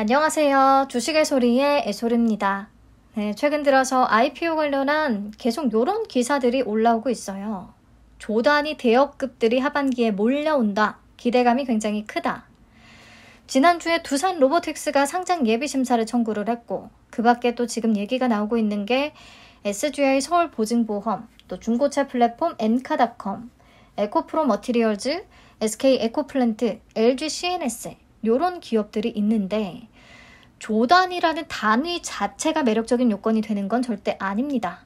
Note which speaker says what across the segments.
Speaker 1: 안녕하세요. 주식의 소리의 애솔입니다. 네, 최근 들어서 IPO 관련한 계속 요런 기사들이 올라오고 있어요. 조단이 대역급들이 하반기에 몰려온다. 기대감이 굉장히 크다. 지난주에 두산 로보틱스가 상장 예비 심사를 청구를 했고 그 밖에 또 지금 얘기가 나오고 있는 게 SGI 서울 보증보험, 또 중고차 플랫폼 엔카닷컴, 에코프로 머티리얼즈, SK 에코플랜트, LG CNS 요런 기업들이 있는데 조단이라는 단위 자체가 매력적인 요건이 되는 건 절대 아닙니다.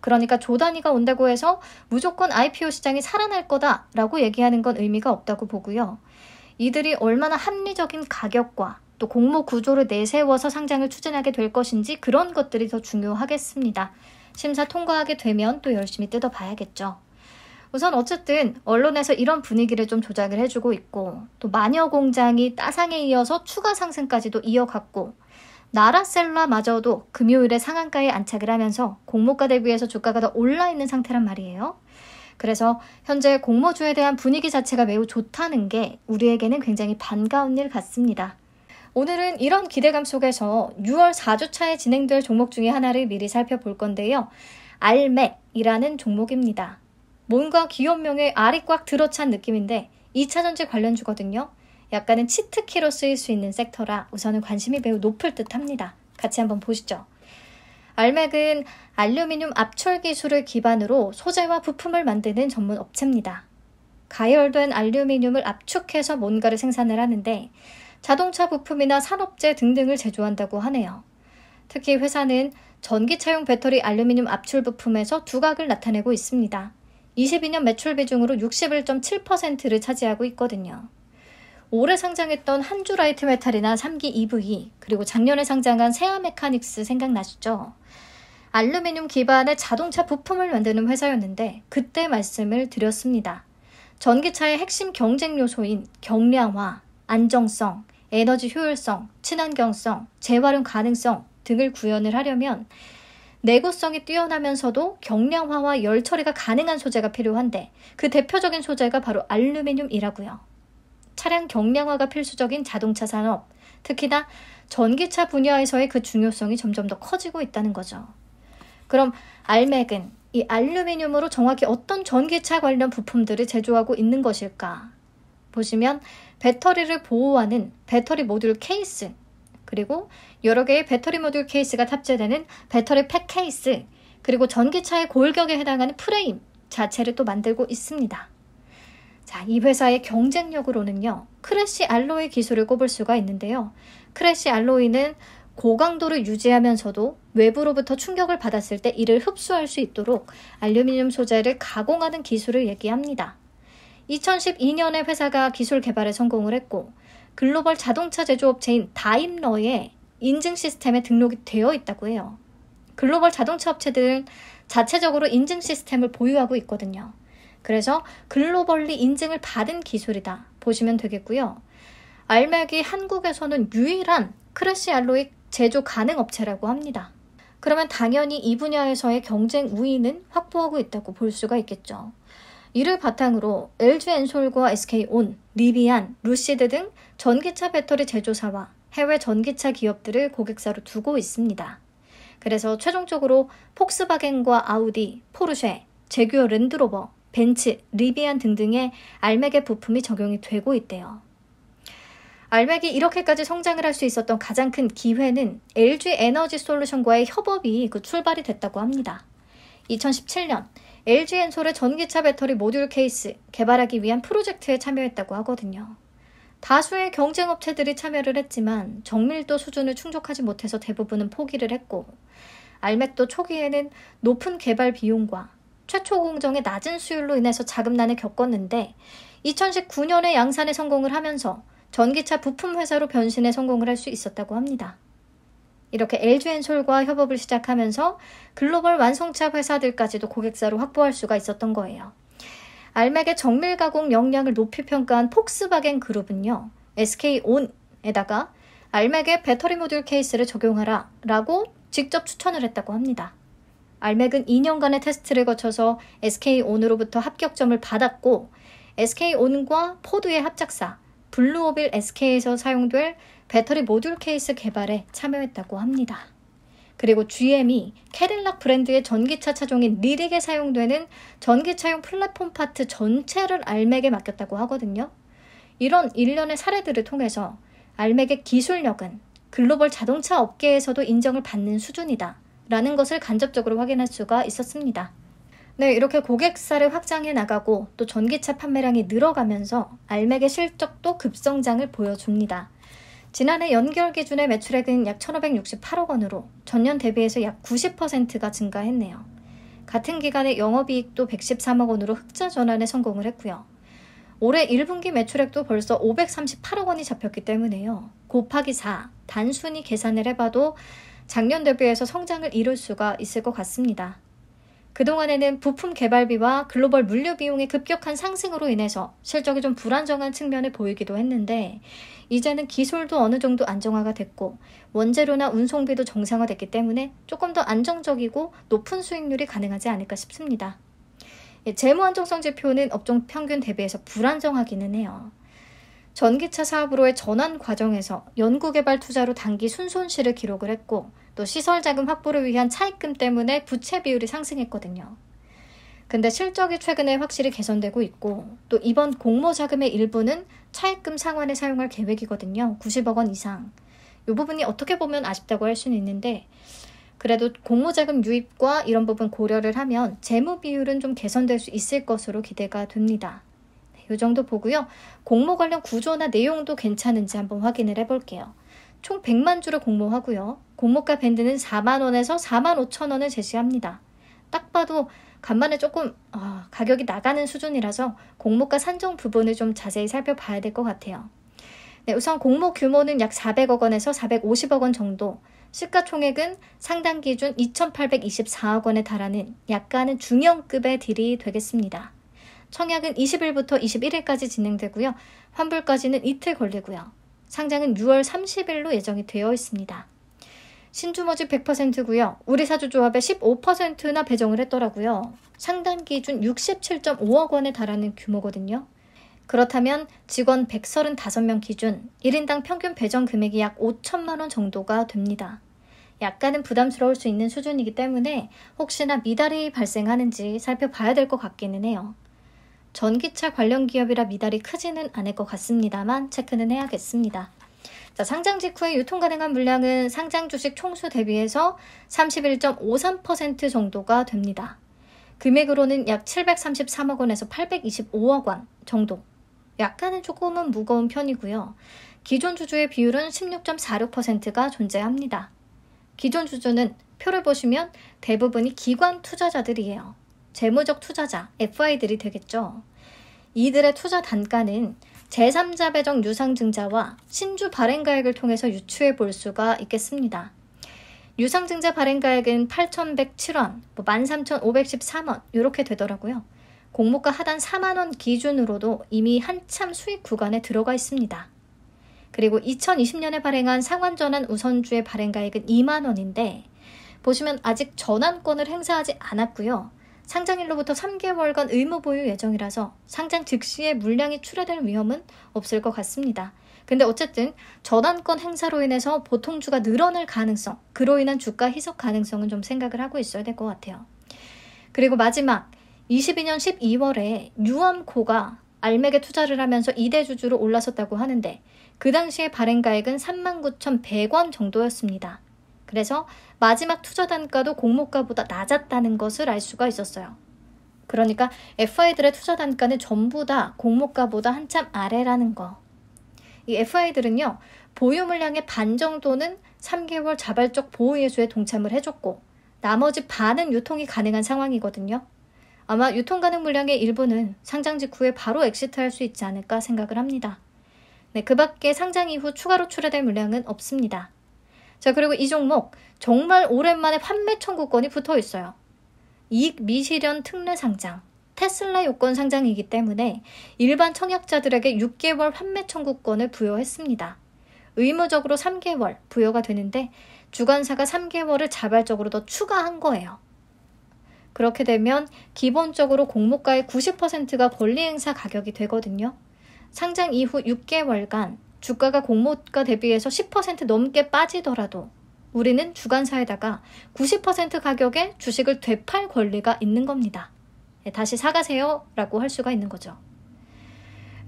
Speaker 1: 그러니까 조단위가 온다고 해서 무조건 IPO 시장이 살아날 거다라고 얘기하는 건 의미가 없다고 보고요. 이들이 얼마나 합리적인 가격과 또 공모 구조를 내세워서 상장을 추진하게 될 것인지 그런 것들이 더 중요하겠습니다. 심사 통과하게 되면 또 열심히 뜯어봐야겠죠. 우선 어쨌든 언론에서 이런 분위기를 좀 조작을 해주고 있고 또 마녀 공장이 따상에 이어서 추가 상승까지도 이어갔고 나라셀라마저도 금요일에 상한가에 안착을 하면서 공모가 대비해서 주가가 더 올라 있는 상태란 말이에요. 그래서 현재 공모주에 대한 분위기 자체가 매우 좋다는 게 우리에게는 굉장히 반가운 일 같습니다. 오늘은 이런 기대감 속에서 6월 4주차에 진행될 종목 중의 하나를 미리 살펴볼 건데요. 알맥이라는 종목입니다. 뭔가 기업명에 알이 꽉 들어찬 느낌인데 2차전지 관련주거든요. 약간은 치트키로 쓰일 수 있는 섹터라 우선은 관심이 매우 높을 듯 합니다. 같이 한번 보시죠. 알맥은 알루미늄 압출 기술을 기반으로 소재와 부품을 만드는 전문 업체입니다. 가열된 알루미늄을 압축해서 뭔가를 생산을 하는데 자동차 부품이나 산업재 등등을 제조한다고 하네요. 특히 회사는 전기차용 배터리 알루미늄 압출 부품에서 두각을 나타내고 있습니다. 22년 매출 비중으로 61.7%를 차지하고 있거든요. 올해 상장했던 한주라이트 메탈이나 3기 EV, 그리고 작년에 상장한 세아 메카닉스 생각나시죠? 알루미늄 기반의 자동차 부품을 만드는 회사였는데 그때 말씀을 드렸습니다. 전기차의 핵심 경쟁 요소인 경량화, 안정성, 에너지 효율성, 친환경성, 재활용 가능성 등을 구현을 하려면 내구성이 뛰어나면서도 경량화와 열 처리가 가능한 소재가 필요한데 그 대표적인 소재가 바로 알루미늄이라고요. 차량 경량화가 필수적인 자동차 산업, 특히나 전기차 분야에서의 그 중요성이 점점 더 커지고 있다는 거죠. 그럼 알맥은 이 알루미늄으로 정확히 어떤 전기차 관련 부품들을 제조하고 있는 것일까? 보시면 배터리를 보호하는 배터리 모듈 케이스, 그리고 여러 개의 배터리 모듈 케이스가 탑재되는 배터리 팩 케이스, 그리고 전기차의 골격에 해당하는 프레임 자체를 또 만들고 있습니다. 자, 이 회사의 경쟁력으로는요, 크래시 알로이 기술을 꼽을 수가 있는데요. 크래시 알로이는 고강도를 유지하면서도 외부로부터 충격을 받았을 때 이를 흡수할 수 있도록 알루미늄 소재를 가공하는 기술을 얘기합니다. 2012년에 회사가 기술 개발에 성공을 했고, 글로벌 자동차 제조업체인 다임러의 인증 시스템에 등록이 되어 있다고 해요. 글로벌 자동차 업체들은 자체적으로 인증 시스템을 보유하고 있거든요. 그래서 글로벌리 인증을 받은 기술이다 보시면 되겠고요. 알맥이 한국에서는 유일한 크래시 알로이 제조 가능 업체라고 합니다. 그러면 당연히 이 분야에서의 경쟁 우위는 확보하고 있다고 볼 수가 있겠죠. 이를 바탕으로 LG엔솔과 SK온, 리비안, 루시드 등 전기차 배터리 제조사와 해외 전기차 기업들을 고객사로 두고 있습니다. 그래서 최종적으로 폭스바겐과 아우디, 포르쉐, 제규어 랜드로버, 벤츠, 리비안 등등의 알맥의 부품이 적용이 되고 있대요. 알맥이 이렇게까지 성장을 할 수 있었던 가장 큰 기회는 LG 에너지 솔루션과의 협업이 그 출발이 됐다고 합니다. 2017년 LG 엔솔의 전기차 배터리 모듈 케이스 개발하기 위한 프로젝트에 참여했다고 하거든요. 다수의 경쟁 업체들이 참여를 했지만 정밀도 수준을 충족하지 못해서 대부분은 포기를 했고 알맥도 초기에는 높은 개발 비용과 최초 공정의 낮은 수율로 인해서 자금난을 겪었는데 2019년에 양산에 성공을 하면서 전기차 부품 회사로 변신에 성공을 할 수 있었다고 합니다. 이렇게 LG엔솔과 협업을 시작하면서 글로벌 완성차 회사들까지도 고객사로 확보할 수가 있었던 거예요. 알맥의 정밀 가공 역량을 높이 평가한 폭스바겐 그룹은요. SK온에다가 알맥의 배터리 모듈 케이스를 적용하라 라고 직접 추천을 했다고 합니다. 알맥은 2년간의 테스트를 거쳐서 SK온으로부터 합격점을 받았고 SK온과 포드의 합작사 블루오빌 SK에서 사용될 배터리 모듈 케이스 개발에 참여했다고 합니다. 그리고 GM이 캐딜락 브랜드의 전기차 차종인 니릭에 사용되는 전기차용 플랫폼 파트 전체를 알맥에 맡겼다고 하거든요. 이런 일련의 사례들을 통해서 알맥의 기술력은 글로벌 자동차 업계에서도 인정을 받는 수준이다. 라는 것을 간접적으로 확인할 수가 있었습니다. 네, 이렇게 고객사를 확장해 나가고 또 전기차 판매량이 늘어가면서 알맥의 실적도 급성장을 보여줍니다. 지난해 연결 기준의 매출액은 약 1,568억 원으로 전년 대비해서 약 90%가 증가했네요. 같은 기간에 영업이익도 113억 원으로 흑자 전환에 성공을 했고요. 올해 1분기 매출액도 벌써 538억 원이 잡혔기 때문에요. 곱하기 4, 단순히 계산을 해봐도 작년 대비해서 성장을 이룰 수가 있을 것 같습니다. 그동안에는 부품 개발비와 글로벌 물류 비용의 급격한 상승으로 인해서 실적이 좀 불안정한 측면을 보이기도 했는데 이제는 기술도 어느 정도 안정화가 됐고 원재료나 운송비도 정상화됐기 때문에 조금 더 안정적이고 높은 수익률이 가능하지 않을까 싶습니다. 예, 재무 안정성 지표는 업종 평균 대비해서 불안정하기는 해요. 전기차 사업으로의 전환 과정에서 연구개발 투자로 단기 순손실을 기록을 했고 또 시설 자금 확보를 위한 차입금 때문에 부채 비율이 상승했거든요. 근데 실적이 최근에 확실히 개선되고 있고 또 이번 공모 자금의 일부는 차입금 상환에 사용할 계획이거든요. 90억 원 이상. 이 부분이 어떻게 보면 아쉽다고 할 수는 있는데 그래도 공모 자금 유입과 이런 부분 고려를 하면 재무 비율은 좀 개선될 수 있을 것으로 기대가 됩니다. 이 네, 정도 보고요. 공모 관련 구조나 내용도 괜찮은지 한번 확인을 해볼게요. 총 100만 주를 공모하고요. 공모가 밴드는 4만 원에서 4만 5천 원을 제시합니다. 딱 봐도 간만에 조금 아, 가격이 나가는 수준이라서 공모가 산정 부분을 좀 자세히 살펴봐야 될 것 같아요. 네, 우선 공모 규모는 약 400억 원에서 450억 원 정도, 시가총액은 상당 기준 2,824억 원에 달하는 약간은 중형급의 딜이 되겠습니다. 청약은 20일부터 21일까지 진행되고요. 환불까지는 이틀 걸리고요. 상장은 6월 30일로 예정이 되어 있습니다. 신주머지 100%고요. 우리 사주조합의 15%나 배정을 했더라고요. 상단 기준 67.5억 원에 달하는 규모거든요. 그렇다면 직원 135명 기준 1인당 평균 배정 금액이 약 5천만 원 정도가 됩니다. 약간은 부담스러울 수 있는 수준이기 때문에 혹시나 미달이 발생하는지 살펴봐야 될 것 같기는 해요. 전기차 관련 기업이라 미달이 크지는 않을 것 같습니다만 체크는 해야겠습니다. 자, 상장 직후에 유통 가능한 물량은 상장 주식 총수 대비해서 31.53% 정도가 됩니다. 금액으로는 약 733억 원에서 825억 원 정도. 약간은 조금은 무거운 편이고요. 기존 주주의 비율은 16.46%가 존재합니다. 기존 주주는 표를 보시면 대부분이 기관 투자자들이에요. 재무적 투자자, FI들이 되겠죠. 이들의 투자 단가는 제3자 배정 유상 증자와 신주 발행가액을 통해서 유추해 볼 수가 있겠습니다. 유상증자 발행가액은 8,107원, 뭐 13,513원 이렇게 되더라고요. 공모가 하단 4만원 기준으로도 이미 한참 수익 구간에 들어가 있습니다. 그리고 2020년에 발행한 상환전환 우선주의 발행가액은 2만원인데 보시면 아직 전환권을 행사하지 않았고요. 상장일로부터 3개월간 의무 보유 예정이라서 상장 즉시에 물량이 출하될 위험은 없을 것 같습니다. 근데 어쨌든 저당권 행사로 인해서 보통주가 늘어날 가능성, 그로 인한 주가 희석 가능성은 좀 생각을 하고 있어야 될 것 같아요. 그리고 마지막 22년 12월에 유암코가 알맥에 투자를 하면서 2대 주주로 올라섰다고 하는데 그 당시에 발행가액은 39,100원 정도였습니다. 그래서 마지막 투자 단가도 공모가보다 낮았다는 것을 알 수가 있었어요. 그러니까 FI들의 투자 단가는 전부 다 공모가보다 한참 아래라는 거. 이 FI들은요, 보유 물량의 반 정도는 3개월 자발적 보호 예수에 동참을 해줬고, 나머지 반은 유통이 가능한 상황이거든요. 아마 유통 가능 물량의 일부는 상장 직후에 바로 엑시트할 수 있지 않을까 생각을 합니다. 네, 그 밖에 상장 이후 추가로 출하될 물량은 없습니다. 자, 그리고 이 종목 정말 오랜만에 판매 청구권이 붙어 있어요. 이익 미실현 특례 상장. 테슬라 요건 상장이기 때문에 일반 청약자들에게 6개월 판매 청구권을 부여했습니다. 의무적으로 3개월 부여가 되는데 주관사가 3개월을 자발적으로 더 추가한 거예요. 그렇게 되면 기본적으로 공모가의 90%가 권리행사 가격이 되거든요. 상장 이후 6개월간 주가가 공모가 대비해서 10% 넘게 빠지더라도 우리는 주관사에다가90% 가격에 주식을 되팔 권리가 있는 겁니다. 예, 다시 사가세요 라고 할 수가 있는 거죠.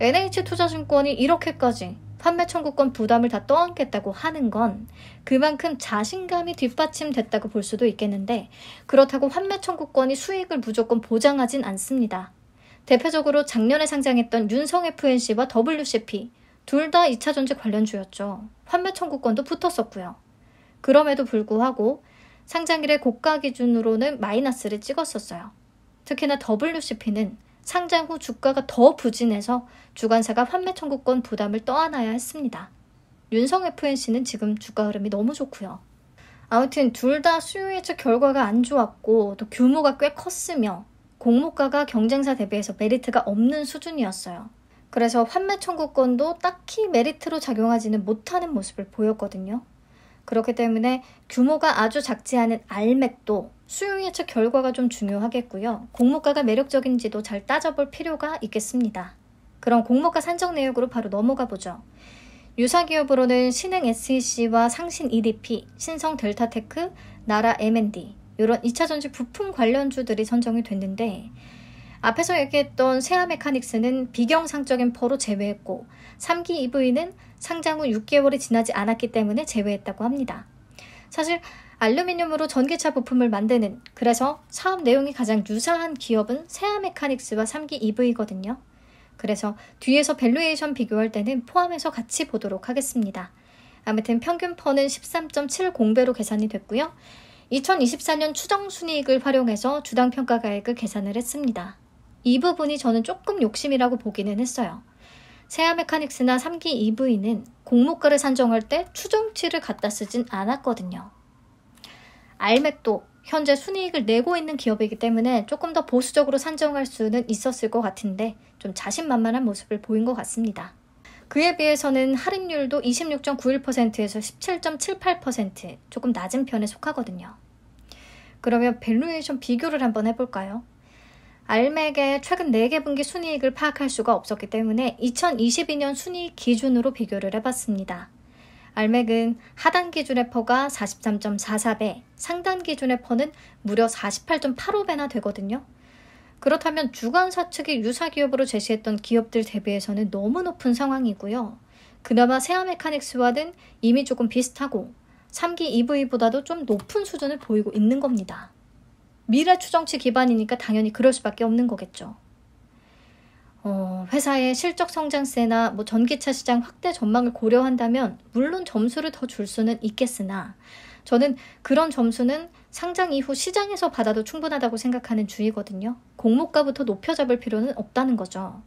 Speaker 1: NH투자증권이 이렇게까지 판매 청구권 부담을 다 떠안겠다고 하는 건 그만큼 자신감이 뒷받침됐다고 볼 수도 있겠는데 그렇다고 판매 청구권이 수익을 무조건 보장하진 않습니다. 대표적으로 작년에 상장했던 윤성 FNC와 WCP, 둘다 2차 전지 관련주였죠. 환매 청구권도 붙었었고요. 그럼에도 불구하고 상장일의 고가 기준으로는 마이너스를 찍었었어요. 특히나 WCP는 상장 후 주가가 더 부진해서 주관사가 환매 청구권 부담을 떠안아야 했습니다. 윤성 FNC는 지금 주가 흐름이 너무 좋고요. 아무튼 둘 다 수요 예측 결과가 안 좋았고 또 규모가 꽤 컸으며 공모가가 경쟁사 대비해서 메리트가 없는 수준이었어요. 그래서 환매 청구권도 딱히 메리트로 작용하지는 못하는 모습을 보였거든요. 그렇기 때문에 규모가 아주 작지 않은 알맥도 수용 예측 결과가 좀 중요하겠고요. 공모가가 매력적인지도 잘 따져볼 필요가 있겠습니다. 그럼 공모가 산정 내역으로 바로 넘어가 보죠. 유사 기업으로는 신흥 SEC와 상신 EDP, 신성 델타테크, 나라 M&D 이런 2차 전지 부품 관련주들이 선정이 됐는데 앞에서 얘기했던 세아 메카닉스는 비경상적인 포로 제외했고 3기 EV는 상장 후 6개월이 지나지 않았기 때문에 제외했다고 합니다. 사실 알루미늄으로 전기차 부품을 만드는 그래서 사업 내용이 가장 유사한 기업은 세아 메카닉스와 3기 EV거든요. 그래서 뒤에서 밸류에이션 비교할 때는 포함해서 같이 보도록 하겠습니다. 아무튼 평균 퍼는 13.70배로 계산이 됐고요. 2024년 추정 순이익을 활용해서 주당 평가가액을 계산을 했습니다. 이 부분이 저는 조금 욕심이라고 보기는 했어요. 세아 메카닉스나 3기 EV는 공모가를 산정할 때 추정치를 갖다 쓰진 않았거든요. 알맥도 현재 순이익을 내고 있는 기업이기 때문에 조금 더 보수적으로 산정할 수는 있었을 것 같은데 좀 자신만만한 모습을 보인 것 같습니다. 그에 비해서는 할인율도 26.91%에서 17.78% 조금 낮은 편에 속하거든요. 그러면 밸류에이션 비교를 한번 해볼까요? 알맥의 최근 4개 분기 순이익을 파악할 수가 없었기 때문에 2022년 순이익 기준으로 비교를 해봤습니다. 알맥은 하단 기준의 퍼가 43.44배, 상단 기준의 퍼는 무려 48.85배나 되거든요. 그렇다면 주간사 측이 유사 기업으로 제시했던 기업들 대비해서는 너무 높은 상황이고요. 그나마 세아메카닉스와는 이미 조금 비슷하고 3기 EV보다도 좀 높은 수준을 보이고 있는 겁니다. 미래 추정치 기반이니까 당연히 그럴 수밖에 없는 거겠죠. 어, 회사의 실적 성장세나 뭐 전기차 시장 확대 전망을 고려한다면 물론 점수를 더 줄 수는 있겠으나 저는 그런 점수는 상장 이후 시장에서 받아도 충분하다고 생각하는 주의거든요. 공모가부터 높여 잡을 필요는 없다는 거죠.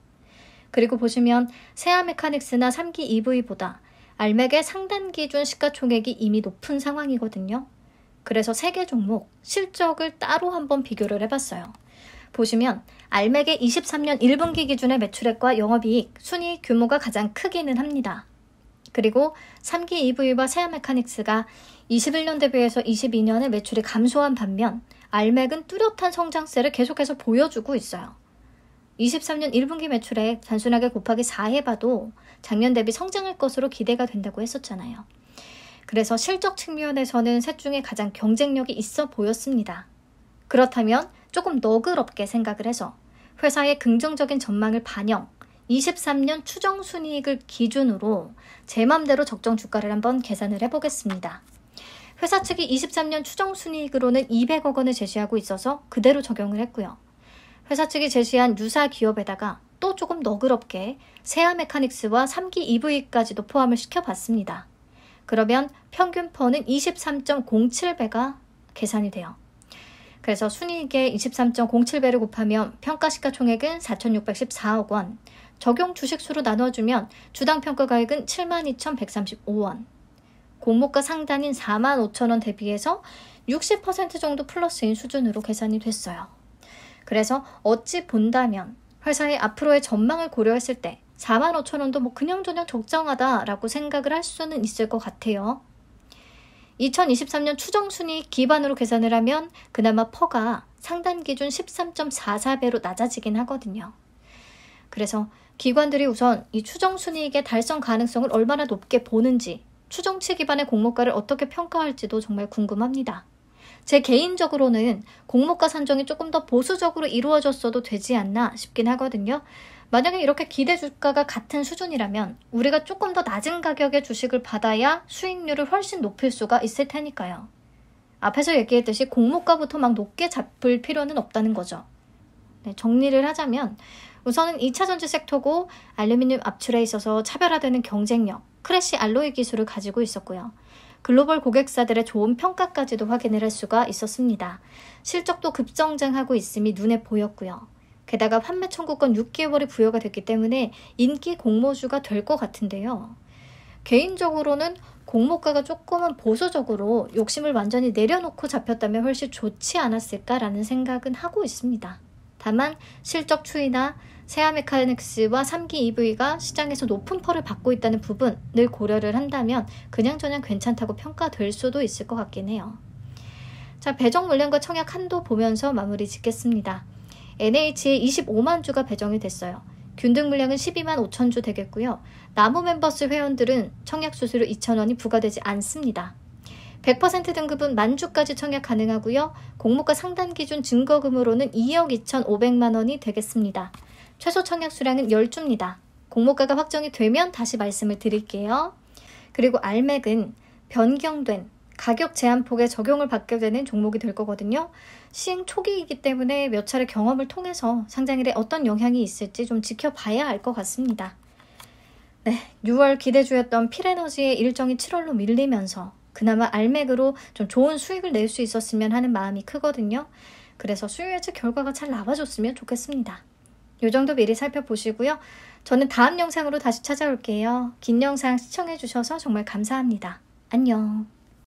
Speaker 1: 그리고 보시면 세아 메카닉스나 3기 EV보다 알맥의 상단 기준 시가총액이 이미 높은 상황이거든요. 그래서 세 개 종목 실적을 따로 한번 비교를 해봤어요. 보시면 알맥의 23년 1분기 기준의 매출액과 영업이익, 순이익 규모가 가장 크기는 합니다. 그리고 3기 EV와 세아 메카닉스가 21년 대비해서 22년의 매출이 감소한 반면 알맥은 뚜렷한 성장세를 계속해서 보여주고 있어요. 23년 1분기 매출액 단순하게 곱하기 4 해봐도 작년 대비 성장할 것으로 기대가 된다고 했었잖아요. 그래서 실적 측면에서는 셋 중에 가장 경쟁력이 있어 보였습니다. 그렇다면 조금 너그럽게 생각을 해서 회사의 긍정적인 전망을 반영, 23년 추정 순이익을 기준으로 제 맘대로 적정 주가를 한번 계산을 해보겠습니다. 회사 측이 23년 추정 순이익으로는 200억 원을 제시하고 있어서 그대로 적용을 했고요. 회사 측이 제시한 유사 기업에다가 또 조금 너그럽게 세아 메카닉스와 3기 EV까지도 포함을 시켜봤습니다. 그러면 평균퍼는 23.07배가 계산이 돼요. 그래서 순이익의 23.07배를 곱하면 평가시가총액은 4,614억 원, 적용 주식수로 나눠주면 주당 평가가액은 72,135원, 공모가 상단인 45,000원 대비해서 60% 정도 플러스인 수준으로 계산이 됐어요. 그래서 어찌 본다면 회사의 앞으로의 전망을 고려했을 때 4만 5천 원도 뭐 그냥저냥 적정하다라고 생각을 할 수는 있을 것 같아요. 2023년 추정순위 기반으로 계산을 하면 그나마 퍼가 상단 기준 13.44배로 낮아지긴 하거든요. 그래서 기관들이 우선 이추정순위익의 달성 가능성을 얼마나 높게 보는지, 추정치 기반의 공모가를 어떻게 평가할지도 정말 궁금합니다. 제 개인적으로는 공모가 산정이 조금 더 보수적으로 이루어졌어도 되지 않나 싶긴 하거든요. 만약에 이렇게 기대 주가가 같은 수준이라면 우리가 조금 더 낮은 가격의 주식을 받아야 수익률을 훨씬 높일 수가 있을 테니까요. 앞에서 얘기했듯이 공모가부터 막 높게 잡을 필요는 없다는 거죠. 네, 정리를 하자면 우선은 2차 전지 섹터고 알루미늄 압출에 있어서 차별화되는 경쟁력, 크래쉬 알로이 기술을 가지고 있었고요. 글로벌 고객사들의 좋은 평가까지도 확인을 할 수가 있었습니다. 실적도 급성장하고 있음이 눈에 보였고요. 게다가 판매 청구권 6개월이 부여가 됐기 때문에 인기 공모주가 될 것 같은데요. 개인적으로는 공모가가 조금은 보수적으로 욕심을 완전히 내려놓고 잡혔다면 훨씬 좋지 않았을까라는 생각은 하고 있습니다. 다만 실적 추이나 세아 메카닉스와 3기 EV가 시장에서 높은 펄을 받고 있다는 부분을 고려를 한다면 그냥저냥 괜찮다고 평가될 수도 있을 것 같긴 해요. 자, 배정 물량과 청약 한도 보면서 마무리 짓겠습니다. NH에 25만 주가 배정이 됐어요. 균등 물량은 12만 5천 주 되겠고요. 나무 멤버스 회원들은 청약 수수료 2천 원이 부과되지 않습니다. 100% 등급은 만주까지 청약 가능하고요. 공모가 상단 기준 증거금으로는 2억 2천5백만 원이 되겠습니다. 최소 청약 수량은 10주입니다. 공모가가 확정이 되면 다시 말씀을 드릴게요. 그리고 알맥은 변경된 가격 제한폭에 적용을 받게 되는 종목이 될 거거든요. 시행 초기이기 때문에 몇 차례 경험을 통해서 상장일에 어떤 영향이 있을지 좀 지켜봐야 알 것 같습니다. 네, 6월 기대주였던 필에너지의 일정이 7월로 밀리면서 그나마 알맥으로 좀 좋은 수익을 낼 수 있었으면 하는 마음이 크거든요. 그래서 수요 예측 결과가 잘 나와줬으면 좋겠습니다. 요 정도 미리 살펴보시고요. 저는 다음 영상으로 다시 찾아올게요. 긴 영상 시청해주셔서 정말 감사합니다. 안녕.